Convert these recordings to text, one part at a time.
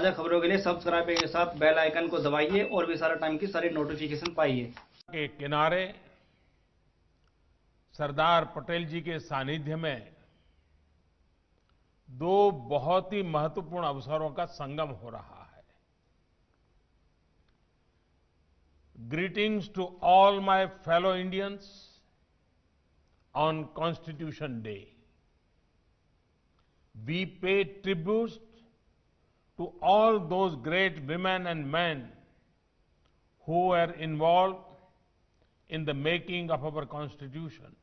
ताज़ा खबरों के लिए सब्सक्राइब के साथ बेल आइकन को दबाइए और भी सारा टाइम की सारी नोटिफिकेशन पाइए के किनारे सरदार पटेल जी के सानिध्य में दो बहुत ही महत्वपूर्ण अवसरों का संगम हो रहा है greetings to all my fellow Indians on Constitution Day we pay tribute to all those great women and men who were involved in the making of our Constitution.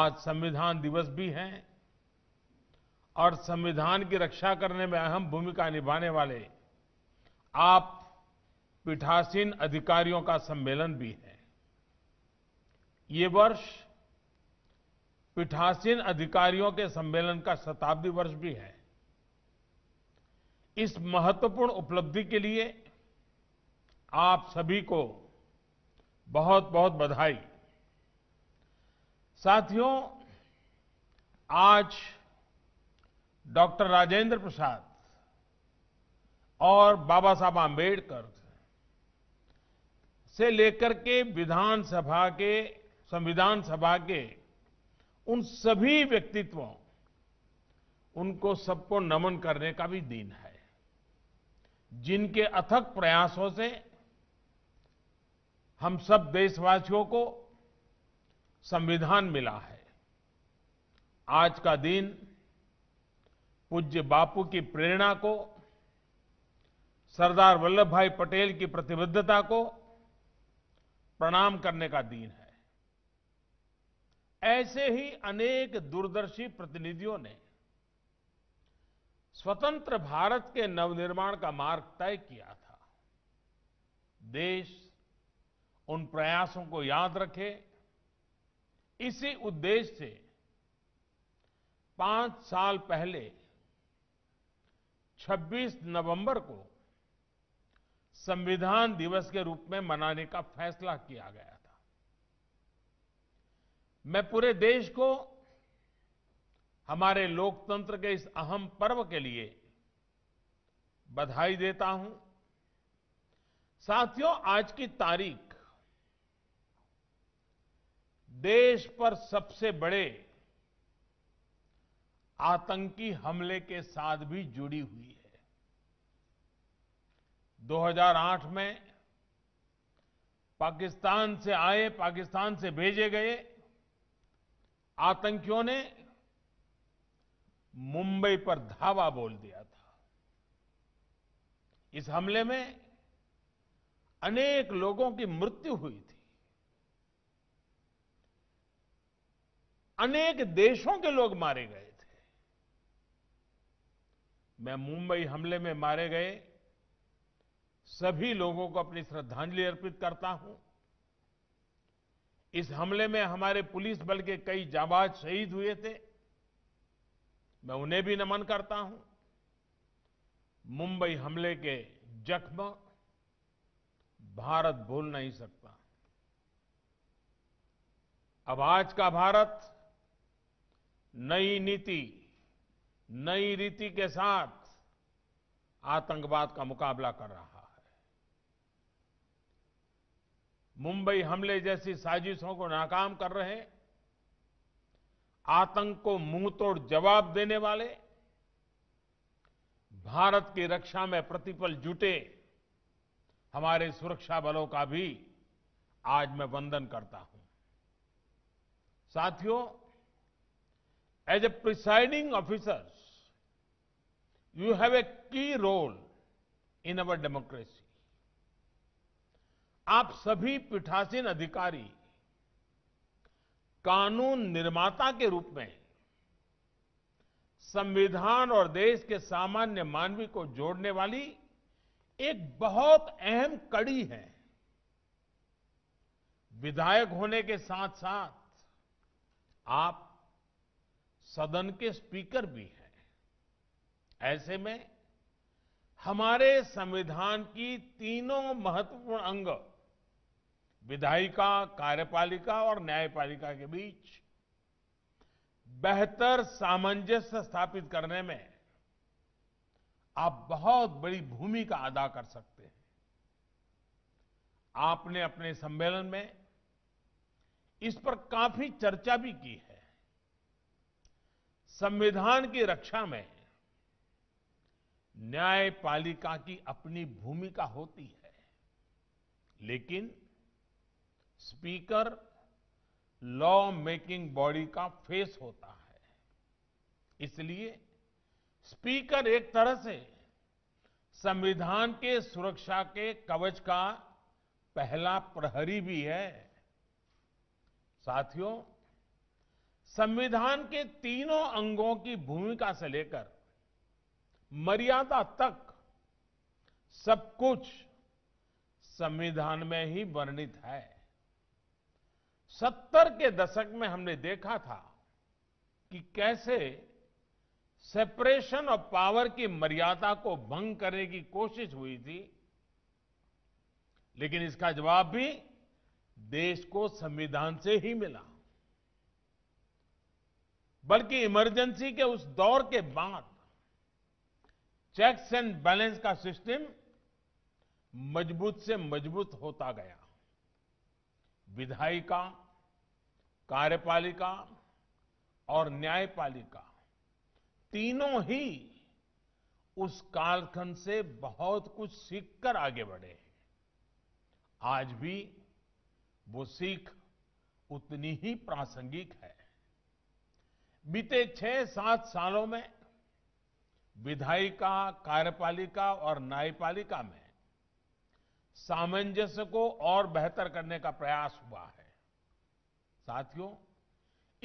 aaj samvidhan divas bhi hai और संविधान की रक्षा करने में अहम भूमिका निभाने वाले आप पीठासीन अधिकारियों का सम्मेलन भी है ये वर्ष पीठासीन अधिकारियों के सम्मेलन का शताब्दी वर्ष भी है इस महत्वपूर्ण उपलब्धि के लिए आप सभी को बहुत बहुत बधाई साथियों आज डॉक्टर राजेंद्र प्रसाद और बाबा साहब आम्बेडकर से लेकर के विधानसभा के संविधान सभा के उन सभी व्यक्तित्वों उनको सबको नमन करने का भी दिन है जिनके अथक प्रयासों से हम सब देशवासियों को संविधान मिला है आज का दिन पूज्य बापू की प्रेरणा को सरदार वल्लभ भाई पटेल की प्रतिबद्धता को प्रणाम करने का दिन है ऐसे ही अनेक दूरदर्शी प्रतिनिधियों ने स्वतंत्र भारत के नवनिर्माण का मार्ग तय किया था देश उन प्रयासों को याद रखे इसी उद्देश्य से पांच साल पहले 26 नवंबर को संविधान दिवस के रूप में मनाने का फैसला किया गया था मैं पूरे देश को हमारे लोकतंत्र के इस अहम पर्व के लिए बधाई देता हूं साथियों आज की तारीख देश पर सबसे बड़े आतंकी हमले के साथ भी जुड़ी हुई है 2008 में पाकिस्तान से आए पाकिस्तान से भेजे गए आतंकियों ने मुंबई पर धावा बोल दिया था इस हमले में अनेक लोगों की मृत्यु हुई थी अनेक देशों के लोग मारे गए थे मैं मुंबई हमले में मारे गए सभी लोगों को अपनी श्रद्धांजलि अर्पित करता हूं इस हमले में हमारे पुलिस बल के कई जाबाज शहीद हुए थे मैं उन्हें भी नमन करता हूं मुंबई हमले के जख्म भारत भूल नहीं सकता अब आज का भारत नई नीति नई रीति के साथ आतंकवाद का मुकाबला कर रहा है मुंबई हमले जैसी साजिशों को नाकाम कर रहे आतंक को मुंहतोड़ जवाब देने वाले भारत की रक्षा में प्रतिपल जुटे हमारे सुरक्षा बलों का भी आज मैं वंदन करता हूं साथियों as a presiding officers you have a key role in our democracy आप सभी पीठासीन अधिकारी कानून निर्माता के रूप में संविधान और देश के सामान्य मानवी को जोड़ने वाली एक बहुत अहम कड़ी है विधायक होने के साथ साथ आप सदन के स्पीकर भी हैं ऐसे में हमारे संविधान की तीनों महत्वपूर्ण अंग विधायिका कार्यपालिका और न्यायपालिका के बीच बेहतर सामंजस्य स्थापित करने में आप बहुत बड़ी भूमिका अदा कर सकते हैं आपने अपने सम्मेलन में इस पर काफी चर्चा भी की है संविधान की रक्षा में न्यायपालिका की अपनी भूमिका होती है लेकिन स्पीकर लॉ मेकिंग बॉडी का फेस होता है इसलिए स्पीकर एक तरह से संविधान के सुरक्षा के कवच का पहला प्रहरी भी है साथियों संविधान के तीनों अंगों की भूमिका से लेकर मर्यादा तक सब कुछ संविधान में ही वर्णित है सत्तर के दशक में हमने देखा था कि कैसे सेपरेशन ऑफ पावर की मर्यादा को भंग करने की कोशिश हुई थी लेकिन इसका जवाब भी देश को संविधान से ही मिला बल्कि इमरजेंसी के उस दौर के बाद चेक्स एंड बैलेंस का सिस्टम मजबूत से मजबूत होता गया विधायिका कार्यपालिका और न्यायपालिका तीनों ही उस कालखंड से बहुत कुछ सीखकर आगे बढ़े आज भी वो सीख उतनी ही प्रासंगिक है बीते छह सात सालों में विधायिका कार्यपालिका और न्यायपालिका में सामंजस्य को और बेहतर करने का प्रयास हुआ है साथियों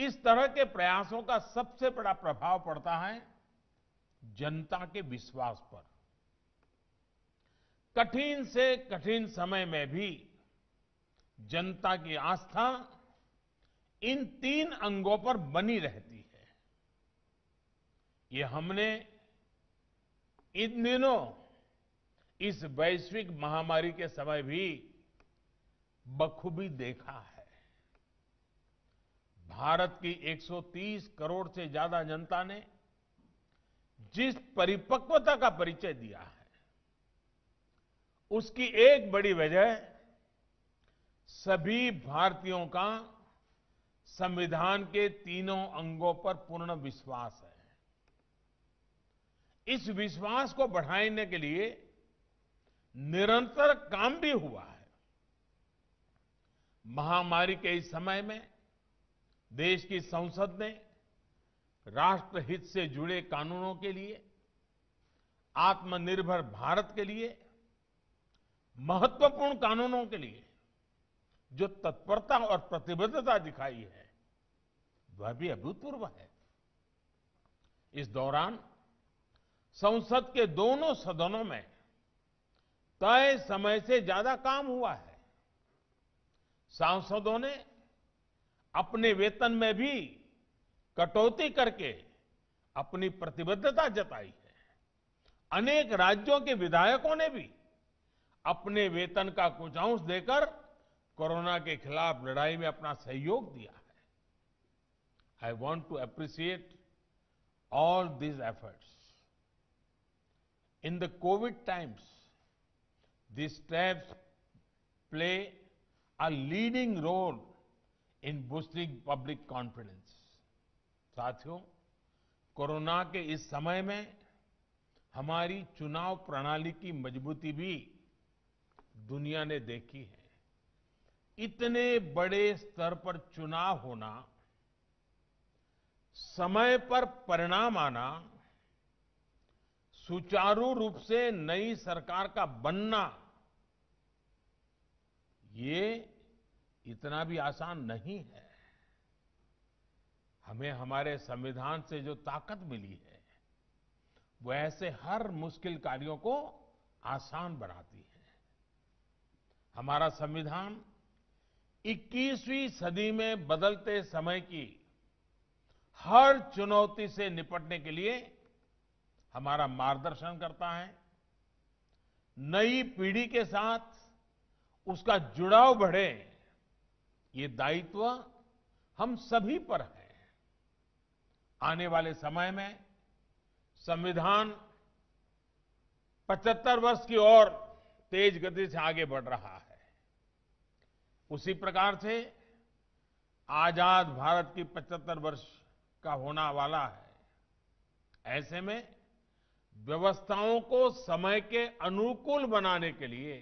इस तरह के प्रयासों का सबसे बड़ा प्रभाव पड़ता है जनता के विश्वास पर कठिन से कठिन समय में भी जनता की आस्था इन तीन अंगों पर बनी रहती है ये हमने इन दिनों इस वैश्विक महामारी के समय भी बखूबी देखा है भारत की 130 करोड़ से ज्यादा जनता ने जिस परिपक्वता का परिचय दिया है उसकी एक बड़ी वजह सभी भारतीयों का संविधान के तीनों अंगों पर पूर्ण विश्वास है इस विश्वास को बढ़ाने के लिए निरंतर काम भी हुआ है महामारी के इस समय में देश की संसद ने राष्ट्रहित से जुड़े कानूनों के लिए आत्मनिर्भर भारत के लिए महत्वपूर्ण कानूनों के लिए जो तत्परता और प्रतिबद्धता दिखाई है वह भी अभूतपूर्व है इस दौरान संसद के दोनों सदनों में तय समय से ज्यादा काम हुआ है सांसदों ने अपने वेतन में भी कटौती करके अपनी प्रतिबद्धता जताई है अनेक राज्यों के विधायकों ने भी अपने वेतन का कुछ अंश देकर कोरोना के खिलाफ लड़ाई में अपना सहयोग दिया है I want to appreciate all these efforts in the covid times these steps play a leading role in boosting public confidence साथियों कोरोना के इस समय में हमारी चुनाव प्रणाली की मजबूती भी दुनिया ने देखी है इतने बड़े स्तर पर चुनाव होना समय पर परिणाम आना सुचारू रूप से नई सरकार का बनना ये इतना भी आसान नहीं है हमें हमारे संविधान से जो ताकत मिली है वो ऐसे हर मुश्किल कार्यों को आसान बनाती है हमारा संविधान 21वीं सदी में बदलते समय की हर चुनौती से निपटने के लिए हमारा मार्गदर्शन करता है नई पीढ़ी के साथ उसका जुड़ाव बढ़े ये दायित्व हम सभी पर है आने वाले समय में संविधान 75 वर्ष की ओर तेज गति से आगे बढ़ रहा है उसी प्रकार से आजाद भारत की 75 वर्ष का होना वाला है ऐसे में व्यवस्थाओं को समय के अनुकूल बनाने के लिए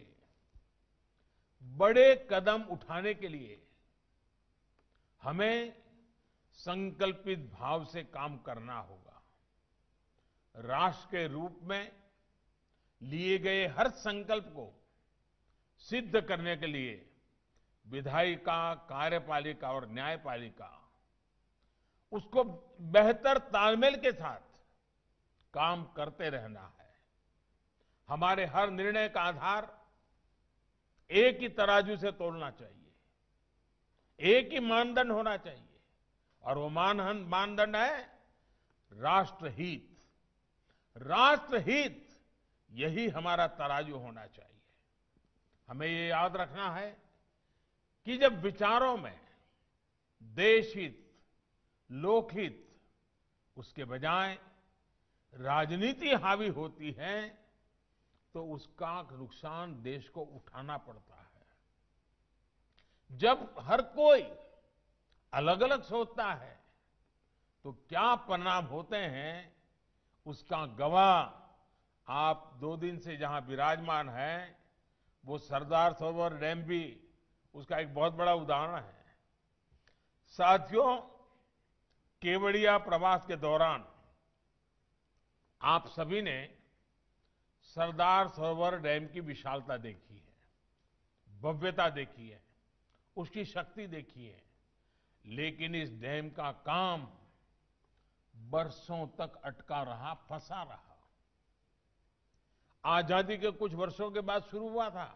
बड़े कदम उठाने के लिए हमें संकल्पित भाव से काम करना होगा राष्ट्र के रूप में लिए गए हर संकल्प को सिद्ध करने के लिए विधायिका कार्यपालिका और न्यायपालिका उसको बेहतर तालमेल के साथ काम करते रहना है हमारे हर निर्णय का आधार एक ही तराजू से तोड़ना चाहिए एक ही मानदंड होना चाहिए और वो मानहन मानदंड है राष्ट्रहित राष्ट्रहित यही हमारा तराजू होना चाहिए हमें ये याद रखना है कि जब विचारों में देशहित लोकहित उसके बजाय राजनीति हावी होती है तो उसका नुकसान देश को उठाना पड़ता है जब हर कोई अलग अलग सोचता है तो क्या परिणाम होते हैं उसका गवाह आप दो दिन से जहां विराजमान हैं वो सरदार सरोवर डैम भी उसका एक बहुत बड़ा उदाहरण है साथियों केवड़िया प्रवास के दौरान आप सभी ने सरदार सरोवर डैम की विशालता देखी है भव्यता देखी है उसकी शक्ति देखी है लेकिन इस डैम का काम बरसों तक अटका रहा फंसा रहा आजादी के कुछ वर्षों के बाद शुरू हुआ था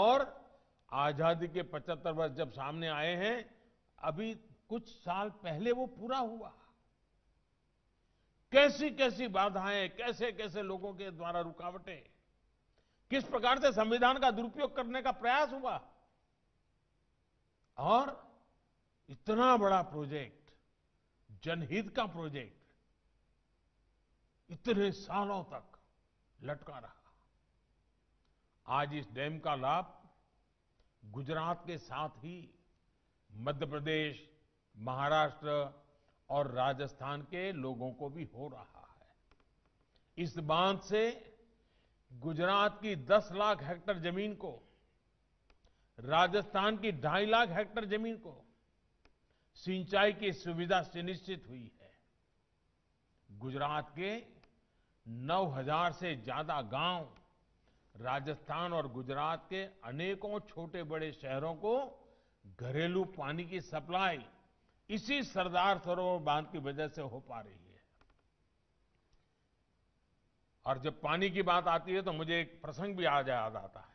और आजादी के 75 वर्ष जब सामने आए हैं अभी कुछ साल पहले वो पूरा हुआ कैसी कैसी बाधाएं कैसे कैसे लोगों के द्वारा रुकावटें किस प्रकार से संविधान का दुरुपयोग करने का प्रयास हुआ और इतना बड़ा प्रोजेक्ट जनहित का प्रोजेक्ट इतने सालों तक लटका रहा आज इस डैम का लाभ गुजरात के साथ ही मध्य प्रदेश महाराष्ट्र और राजस्थान के लोगों को भी हो रहा है इस बांध से गुजरात की 10 लाख हेक्टर जमीन को राजस्थान की ढाई लाख हेक्टर जमीन को सिंचाई की सुविधा सुनिश्चित हुई है गुजरात के 9000 से ज्यादा गांव राजस्थान और गुजरात के अनेकों छोटे बड़े शहरों को घरेलू पानी की सप्लाई इसी सरदार सरोवर बांध की वजह से हो पा रही है और जब पानी की बात आती है तो मुझे एक प्रसंग भी आज याद आता है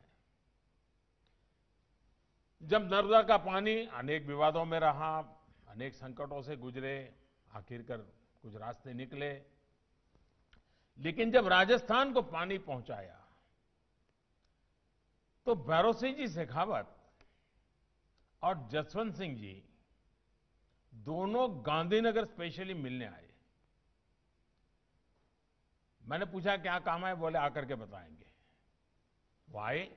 जब नर्मदा का पानी अनेक विवादों में रहा अनेक संकटों से गुजरे आखिरकार कुछ रास्ते निकले लेकिन जब राजस्थान को पानी पहुंचाया तो भैरव सिंह जी शेखावत और जसवंत सिंह जी दोनों गांधीनगर स्पेशली मिलने आए मैंने पूछा क्या काम है बोले आकर के बताएंगे वाई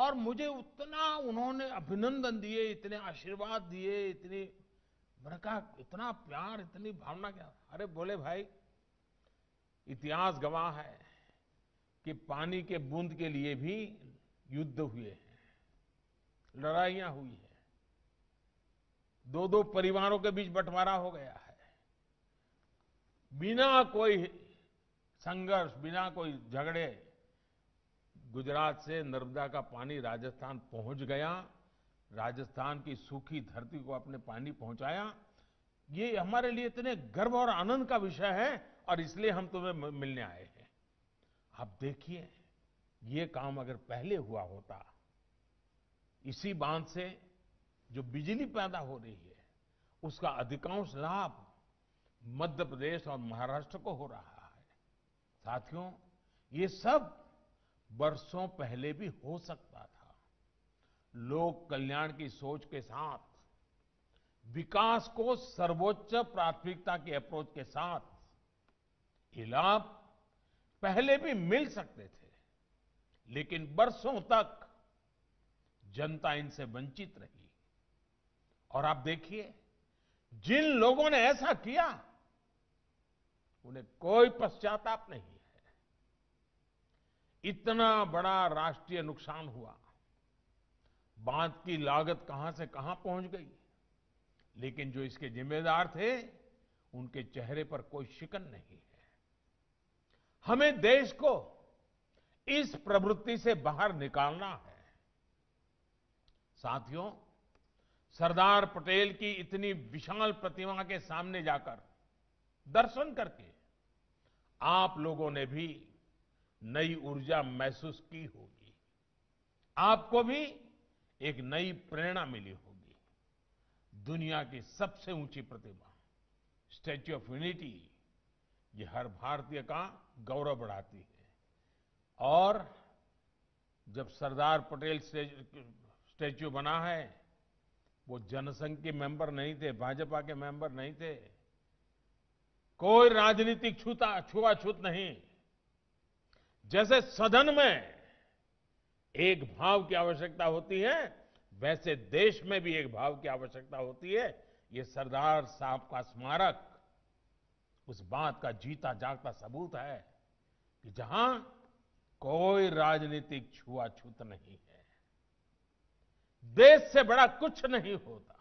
और मुझे उतना उन्होंने अभिनंदन दिए इतने आशीर्वाद दिए इतनी मैंने कहा इतना प्यार इतनी भावना क्या अरे बोले भाई इतिहास गवाह है कि पानी के बूंद के लिए भी युद्ध हुए हैं लड़ाइयां हुई हैं दो दो परिवारों के बीच बंटवारा हो गया है बिना कोई संघर्ष बिना कोई झगड़े गुजरात से नर्मदा का पानी राजस्थान पहुंच गया राजस्थान की सूखी धरती को अपने पानी पहुंचाया ये हमारे लिए इतने गर्व और आनंद का विषय है और इसलिए हम तुम्हें मिलने आए हैं आप देखिए ये काम अगर पहले हुआ होता इसी बांध से जो बिजली पैदा हो रही है उसका अधिकांश लाभ मध्य प्रदेश और महाराष्ट्र को हो रहा है साथियों ये सब बरसों पहले भी हो सकता था लोक कल्याण की सोच के साथ विकास को सर्वोच्च प्राथमिकता की अप्रोच के साथ ये लाभ पहले भी मिल सकते थे लेकिन बरसों तक जनता इनसे वंचित रही और आप देखिए जिन लोगों ने ऐसा किया उन्हें कोई पश्चाताप नहीं इतना बड़ा राष्ट्रीय नुकसान हुआ बांध की लागत कहां से कहां पहुंच गई लेकिन जो इसके जिम्मेदार थे उनके चेहरे पर कोई शिकन नहीं है हमें देश को इस प्रवृत्ति से बाहर निकालना है साथियों सरदार पटेल की इतनी विशाल प्रतिमा के सामने जाकर दर्शन करके आप लोगों ने भी नई ऊर्जा महसूस की होगी आपको भी एक नई प्रेरणा मिली होगी दुनिया की सबसे ऊंची प्रतिमा स्टैच्यू ऑफ यूनिटी ये हर भारतीय का गौरव बढ़ाती है और जब सरदार पटेल स्टैच्यू बना है वो जनसंघ के मेंबर नहीं थे भाजपा के मेंबर नहीं थे कोई राजनीतिक छूता छुआछूत नहीं जैसे सदन में एक भाव की आवश्यकता होती है वैसे देश में भी एक भाव की आवश्यकता होती है ये सरदार साहब का स्मारक उस बात का जीता जागता सबूत है कि जहां कोई राजनीतिक छुआछूत नहीं है देश से बड़ा कुछ नहीं होता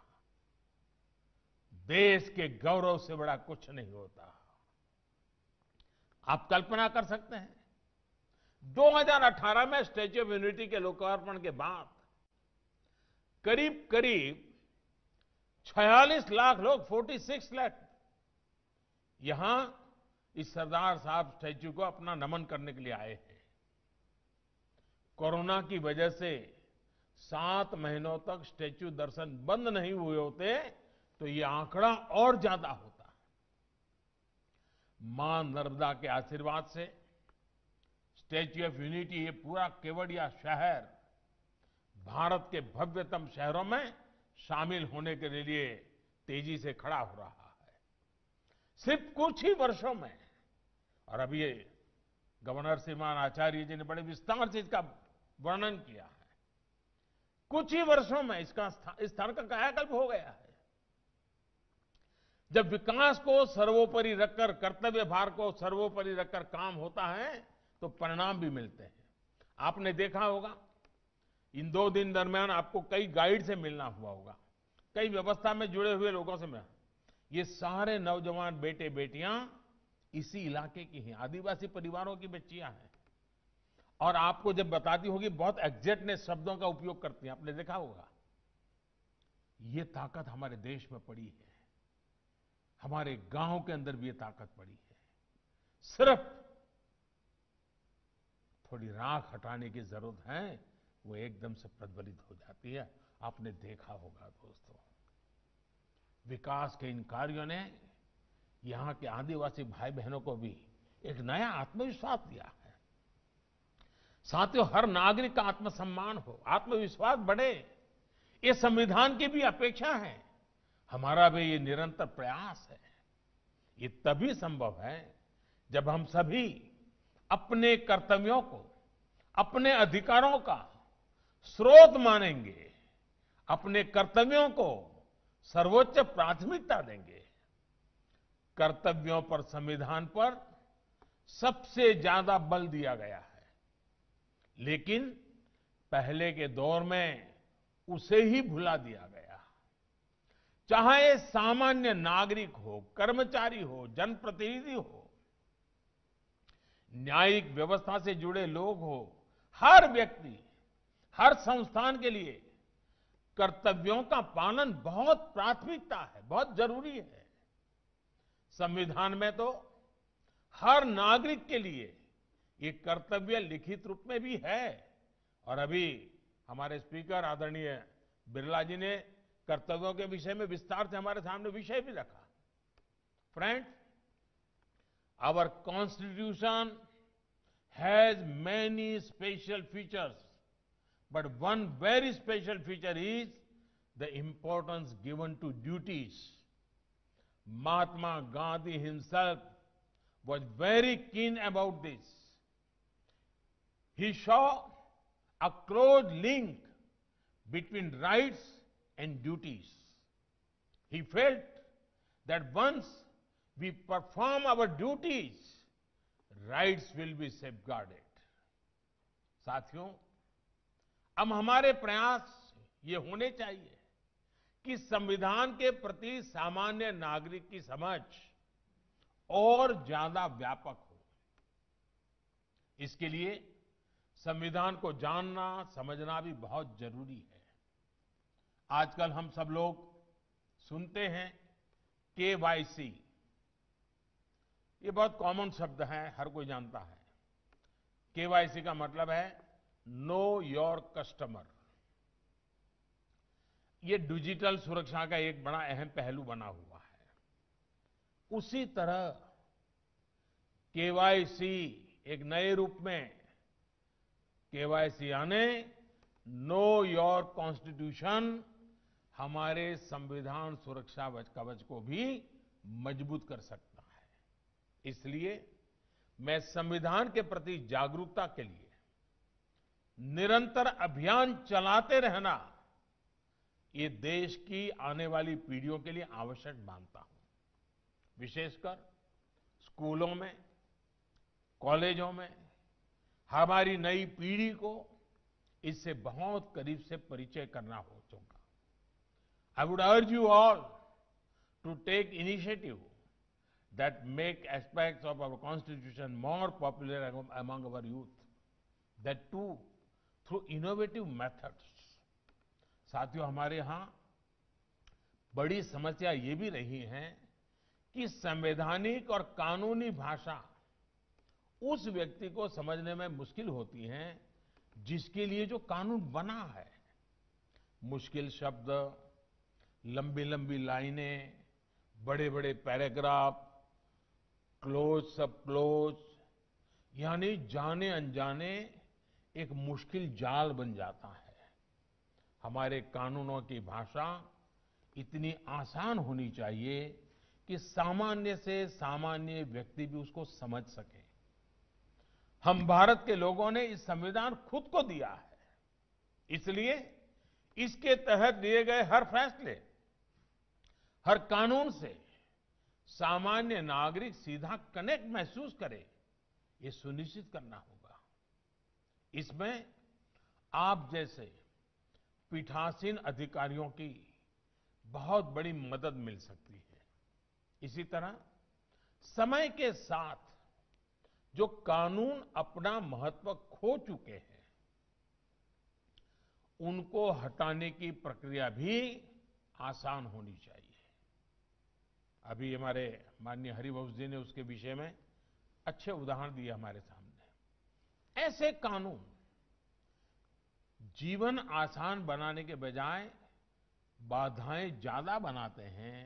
देश के गौरव से बड़ा कुछ नहीं होता आप कल्पना कर सकते हैं 2018 में स्टैच्यू ऑफ यूनिटी के लोकार्पण के बाद करीब करीब 46 लाख लोग 46 लाख यहां इस सरदार साहब स्टैच्यू को अपना नमन करने के लिए आए हैं कोरोना की वजह से सात महीनों तक स्टैच्यू दर्शन बंद नहीं हुए होते तो ये आंकड़ा और ज्यादा होता मां नर्मदा के आशीर्वाद से स्टैच्यू ऑफ यूनिटी ये पूरा केवड़िया शहर भारत के भव्यतम शहरों में शामिल होने के लिए तेजी से खड़ा हो रहा है सिर्फ कुछ ही वर्षों में और अभी ये गवर्नर श्रीमान आचार्य जी ने बड़े विस्तार से इसका वर्णन किया है कुछ ही वर्षों में इसका इस स्थान का कायाकल्प हो गया है जब विकास को सर्वोपरि रखकर कर्तव्य भार को सर्वोपरि रखकर काम होता है तो परिणाम भी मिलते हैं आपने देखा होगा इन दो दिन दरमियान आपको कई गाइड से मिलना हुआ होगा कई व्यवस्था में जुड़े हुए लोगों से मिला ये सारे नौजवान बेटे बेटियां इसी इलाके की हैं आदिवासी परिवारों की बच्चियां हैं और आपको जब बताती होगी बहुत ने शब्दों का उपयोग करती हैं आपने देखा होगा ये ताकत हमारे देश में पड़ी है हमारे गांव के अंदर भी ये ताकत पड़ी है सिर्फ थोड़ी राख हटाने की जरूरत है वो एकदम से प्रज्वलित हो जाती है आपने देखा होगा दोस्तों विकास के इन कार्यों ने यहाँ के आदिवासी भाई बहनों को भी एक नया आत्मविश्वास दिया है साथियों हर नागरिक का आत्मसम्मान हो आत्मविश्वास बढ़े ये संविधान की भी अपेक्षा है हमारा भी ये निरंतर प्रयास है ये तभी संभव है जब हम सभी अपने कर्तव्यों को अपने अधिकारों का स्रोत मानेंगे अपने कर्तव्यों को सर्वोच्च प्राथमिकता देंगे कर्तव्यों पर संविधान पर सबसे ज्यादा बल दिया गया है लेकिन पहले के दौर में उसे ही भुला दिया गया चाहे सामान्य नागरिक हो कर्मचारी हो जनप्रतिनिधि हो न्यायिक व्यवस्था से जुड़े लोग हो हर व्यक्ति हर संस्थान के लिए कर्तव्यों का पालन बहुत प्राथमिकता है बहुत जरूरी है संविधान में तो हर नागरिक के लिए ये कर्तव्य लिखित रूप में भी है और अभी हमारे स्पीकर आदरणीय बिरला जी ने कर्तव्यों के विषय में विस्तार से हमारे सामने विषय भी रखा friends Our constitution has many special features, but one very special feature is the importance given to duties. Mahatma Gandhi himself was very keen about this. He saw a close link between rights and duties. He felt that once we perform our duties, rights will be safeguarded. साथियों अब हमारे प्रयास ये होने चाहिए कि संविधान के प्रति सामान्य नागरिक की समझ और ज्यादा व्यापक हो इसके लिए संविधान को जानना समझना भी बहुत जरूरी है आजकल हम सब लोग सुनते हैं केवाईसी ये बहुत कॉमन शब्द है हर कोई जानता है केवाईसी का मतलब है नो योर कस्टमर ये डिजिटल सुरक्षा का एक बड़ा अहम पहलू बना हुआ है उसी तरह केवाईसी एक नए रूप में केवाईसी यानी नो योर कॉन्स्टिट्यूशन हमारे संविधान सुरक्षा कवच को भी मजबूत कर सकते इसलिए मैं संविधान के प्रति जागरूकता के लिए निरंतर अभियान चलाते रहना ये देश की आने वाली पीढ़ियों के लिए आवश्यक मानता हूं विशेषकर स्कूलों में कॉलेजों में हमारी नई पीढ़ी को इससे बहुत करीब से परिचय करना हो चुका I would urge you all to take initiative that make aspects of our constitution more popular among our youth that too through innovative methods साथियों हमारे यहां बड़ी समस्या ये भी रही है कि संवैधानिक और कानूनी भाषा उस व्यक्ति को समझने में मुश्किल होती है जिसके लिए जो कानून बना है मुश्किल शब्द लंबी लंबी लाइनें बड़े बड़े पैराग्राफ क्लोज सब क्लोज यानी जाने अनजाने एक मुश्किल जाल बन जाता है हमारे कानूनों की भाषा इतनी आसान होनी चाहिए कि सामान्य से सामान्य व्यक्ति भी उसको समझ सके हम भारत के लोगों ने इस संविधान खुद को दिया है इसलिए इसके तहत दिए गए हर फैसले हर कानून से सामान्य नागरिक सीधा कनेक्ट महसूस करे ये सुनिश्चित करना होगा इसमें आप जैसे पीठासीन अधिकारियों की बहुत बड़ी मदद मिल सकती है इसी तरह समय के साथ जो कानून अपना महत्व खो चुके हैं उनको हटाने की प्रक्रिया भी आसान होनी चाहिए अभी हमारे माननीय हरिवंश जी ने उसके विषय में अच्छे उदाहरण दिए हमारे सामने ऐसे कानून जीवन आसान बनाने के बजाय बाधाएं ज्यादा बनाते हैं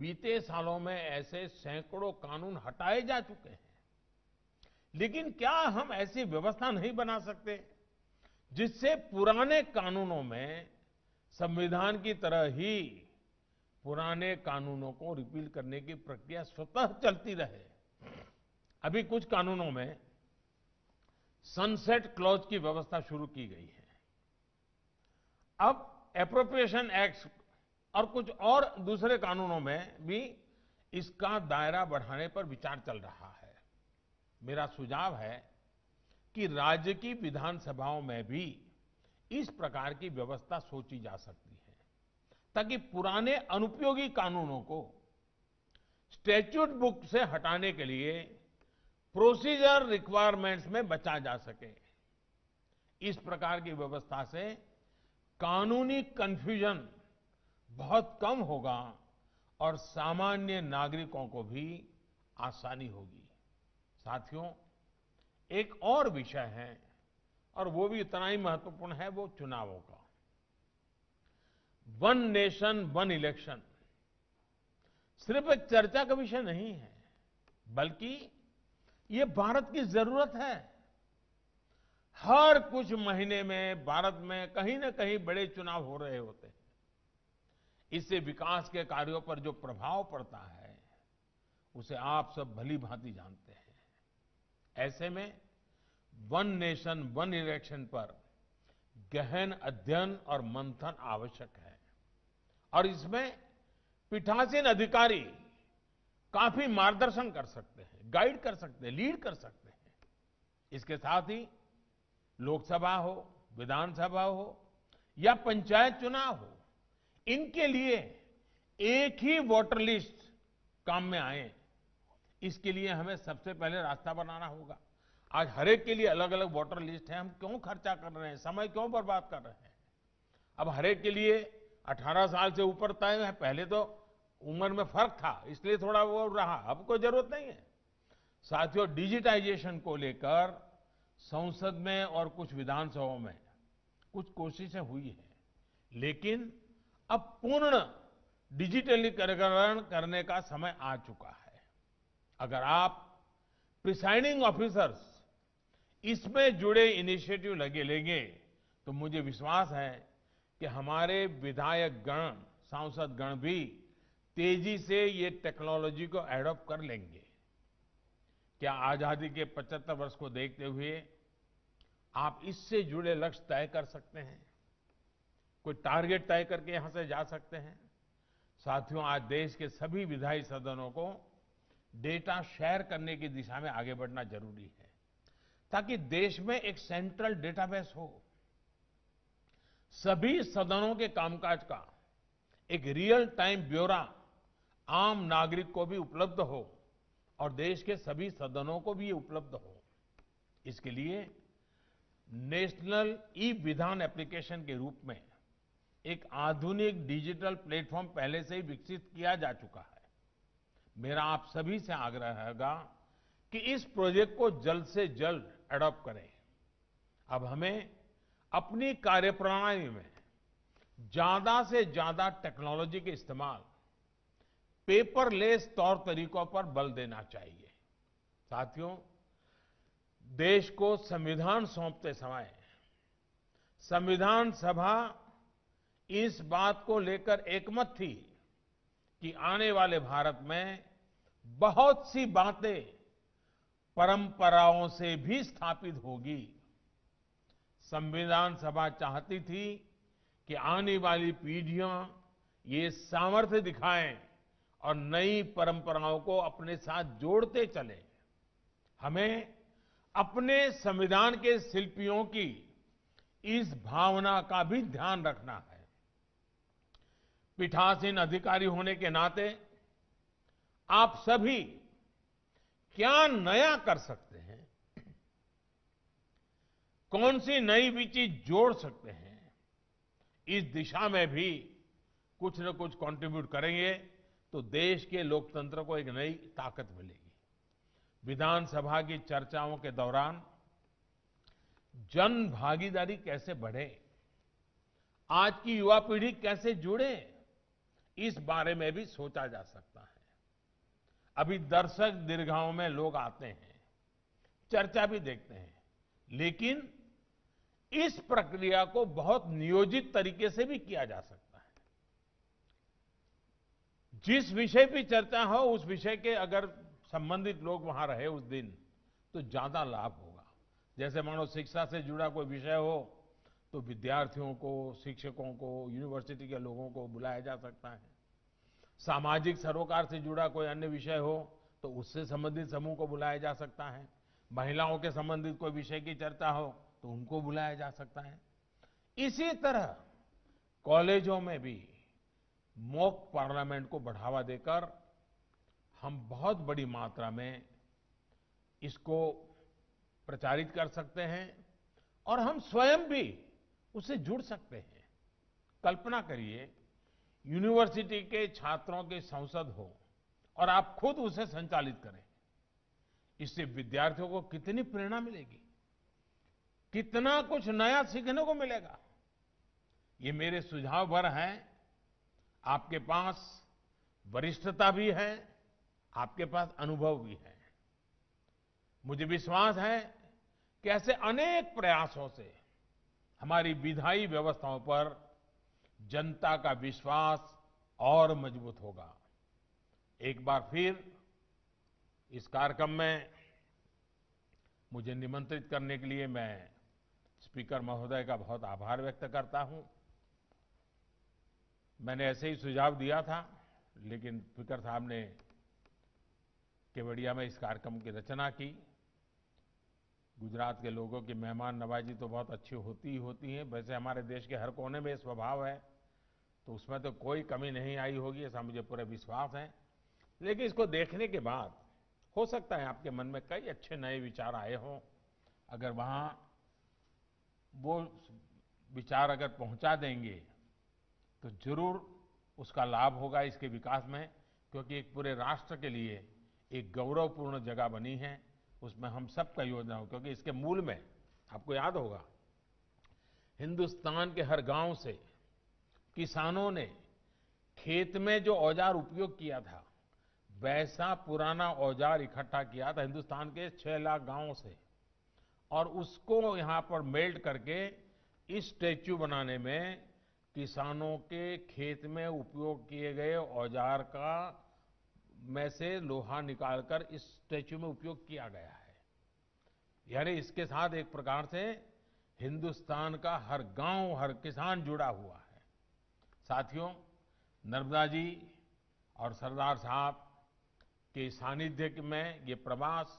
बीते सालों में ऐसे सैकड़ों कानून हटाए जा चुके हैं लेकिन क्या हम ऐसी व्यवस्था नहीं बना सकते जिससे पुराने कानूनों में संविधान की तरह ही पुराने कानूनों को रिपील करने की प्रक्रिया स्वतः चलती रहे अभी कुछ कानूनों में सनसेट क्लॉज की व्यवस्था शुरू की गई है अब एप्रोप्रिएशन एक्ट और कुछ और दूसरे कानूनों में भी इसका दायरा बढ़ाने पर विचार चल रहा है मेरा सुझाव है कि राज्य की विधानसभाओं में भी इस प्रकार की व्यवस्था सोची जा सकती ताकि पुराने अनुपयोगी कानूनों को स्टैच्यूट बुक से हटाने के लिए प्रोसीजर रिक्वायरमेंट्स में बचा जा सके इस प्रकार की व्यवस्था से कानूनी कन्फ्यूजन बहुत कम होगा और सामान्य नागरिकों को भी आसानी होगी साथियों एक और विषय है और वो भी इतना ही महत्वपूर्ण है वो चुनावों का वन नेशन वन इलेक्शन सिर्फ एक चर्चा का विषय नहीं है बल्कि ये भारत की जरूरत है हर कुछ महीने में भारत में कहीं ना कहीं बड़े चुनाव हो रहे होते हैं इससे विकास के कार्यों पर जो प्रभाव पड़ता है उसे आप सब भली भांति जानते हैं ऐसे में वन नेशन वन इलेक्शन पर गहन अध्ययन और मंथन आवश्यक है और इसमें पीठासीन अधिकारी काफी मार्गदर्शन कर सकते हैं गाइड कर सकते हैं लीड कर सकते हैं इसके साथ ही लोकसभा हो विधानसभा हो या पंचायत चुनाव हो इनके लिए एक ही वोटर लिस्ट काम में आए इसके लिए हमें सबसे पहले रास्ता बनाना होगा आज हरेक के लिए अलग अलग वोटर लिस्ट है हम क्यों खर्चा कर रहे हैं समय क्यों बर्बाद कर रहे हैं अब हरेक के लिए 18 साल से ऊपर तय है पहले तो उम्र में फर्क था इसलिए थोड़ा वो रहा अब कोई जरूरत नहीं है साथियों डिजिटाइजेशन को लेकर संसद में और कुछ विधानसभाओं में कुछ कोशिशें हुई हैं लेकिन अब पूर्ण डिजिटलीकरण करने का समय आ चुका है अगर आप प्रिसाइडिंग ऑफिसर्स इसमें जुड़े इनिशिएटिव लगे लेंगे तो मुझे विश्वास है कि हमारे विधायक गण सांसद गण भी तेजी से ये टेक्नोलॉजी को एडॉप्ट कर लेंगे क्या आजादी के 75 वर्ष को देखते हुए आप इससे जुड़े लक्ष्य तय कर सकते हैं कोई टारगेट तय करके यहां से जा सकते हैं साथियों आज देश के सभी विधायी सदनों को डेटा शेयर करने की दिशा में आगे बढ़ना जरूरी है ताकि देश में एक सेंट्रल डेटाबेस हो सभी सदनों के कामकाज का एक रियल टाइम ब्यौरा आम नागरिक को भी उपलब्ध हो और देश के सभी सदनों को भी ये उपलब्ध हो इसके लिए नेशनल ई विधान एप्लीकेशन के रूप में एक आधुनिक डिजिटल प्लेटफॉर्म पहले से ही विकसित किया जा चुका है मेरा आप सभी से आग्रह रहेगा कि इस प्रोजेक्ट को जल्द से जल्द एडॉप्ट करें अब हमें अपनी कार्यप्रणाली में ज्यादा से ज्यादा टेक्नोलॉजी के इस्तेमाल पेपरलेस तौर तरीकों पर बल देना चाहिए साथियों देश को संविधान सौंपते समय संविधान सभा इस बात को लेकर एकमत थी कि आने वाले भारत में बहुत सी बातें परंपराओं से भी स्थापित होगी संविधान सभा चाहती थी कि आने वाली पीढ़ियां ये सामर्थ्य दिखाएं और नई परंपराओं को अपने साथ जोड़ते चले हमें अपने संविधान के शिल्पियों की इस भावना का भी ध्यान रखना है पीठासीन अधिकारी होने के नाते आप सभी क्या नया कर सकते हैं कौन सी नई भी चीज जोड़ सकते हैं इस दिशा में भी कुछ न कुछ कंट्रीब्यूट करेंगे तो देश के लोकतंत्र को एक नई ताकत मिलेगी विधानसभा की चर्चाओं के दौरान जन भागीदारी कैसे बढ़े आज की युवा पीढ़ी कैसे जुड़े इस बारे में भी सोचा जा सकता है अभी दर्शक दीर्घाओं में लोग आते हैं चर्चा भी देखते हैं लेकिन इस प्रक्रिया को बहुत नियोजित तरीके से भी किया जा सकता है जिस विषय पर चर्चा हो उस विषय के अगर संबंधित लोग वहां रहे उस दिन तो ज्यादा लाभ होगा जैसे मानो शिक्षा से जुड़ा कोई विषय हो तो विद्यार्थियों को शिक्षकों को यूनिवर्सिटी के लोगों को बुलाया जा सकता है सामाजिक सरोकार से जुड़ा कोई अन्य विषय हो तो उससे संबंधित समूह को बुलाया जा सकता है महिलाओं के संबंधित कोई विषय की चर्चा हो तो उनको बुलाया जा सकता है इसी तरह कॉलेजों में भी मॉक पार्लियामेंट को बढ़ावा देकर हम बहुत बड़ी मात्रा में इसको प्रचारित कर सकते हैं और हम स्वयं भी उससे जुड़ सकते हैं कल्पना करिए यूनिवर्सिटी के छात्रों के संसद हो और आप खुद उसे संचालित करें इससे विद्यार्थियों को कितनी प्रेरणा मिलेगी कितना कुछ नया सीखने को मिलेगा ये मेरे सुझाव भर हैं आपके पास वरिष्ठता भी है आपके पास अनुभव भी है मुझे विश्वास है कि ऐसे अनेक प्रयासों से हमारी विधायी व्यवस्थाओं पर जनता का विश्वास और मजबूत होगा एक बार फिर इस कार्यक्रम में मुझे निमंत्रित करने के लिए मैं स्पीकर महोदय का बहुत आभार व्यक्त करता हूं मैंने ऐसे ही सुझाव दिया था लेकिन स्पीकर साहब ने केवड़िया में इस कार्यक्रम की रचना की गुजरात के लोगों की मेहमान नवाजी तो बहुत अच्छी होती ही होती है वैसे हमारे देश के हर कोने में स्वभाव है तो उसमें तो कोई कमी नहीं आई होगी ऐसा मुझे पूरा विश्वास है लेकिन इसको देखने के बाद हो सकता है आपके मन में कई अच्छे नए विचार आए हों अगर वहाँ वो विचार अगर पहुंचा देंगे तो जरूर उसका लाभ होगा इसके विकास में क्योंकि एक पूरे राष्ट्र के लिए एक गौरवपूर्ण जगह बनी है उसमें हम सबका योजना हो क्योंकि इसके मूल में आपको याद होगा हिंदुस्तान के हर गांव से किसानों ने खेत में जो औजार उपयोग किया था वैसा पुराना औजार इकट्ठा किया था हिंदुस्तान के छह लाख गांवों से और उसको यहां पर मेल्ट करके इस स्टैच्यू बनाने में किसानों के खेत में उपयोग किए गए औजार का में से लोहा निकालकर इस स्टैच्यू में उपयोग किया गया है यानी इसके साथ एक प्रकार से हिंदुस्तान का हर गांव हर किसान जुड़ा हुआ है साथियों नर्मदा जी और सरदार साहब के सानिध्य में ये प्रवास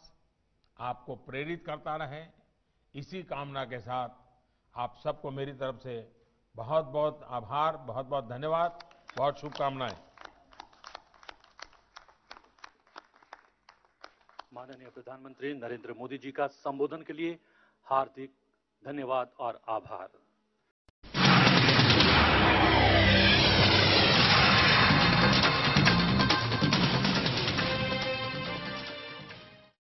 आपको प्रेरित करता रहे इसी कामना के साथ आप सबको मेरी तरफ से बहुत बहुत आभार बहुत बहुत धन्यवाद बहुत शुभकामनाएं माननीय प्रधानमंत्री नरेंद्र मोदी जी का संबोधन के लिए हार्दिक धन्यवाद और आभार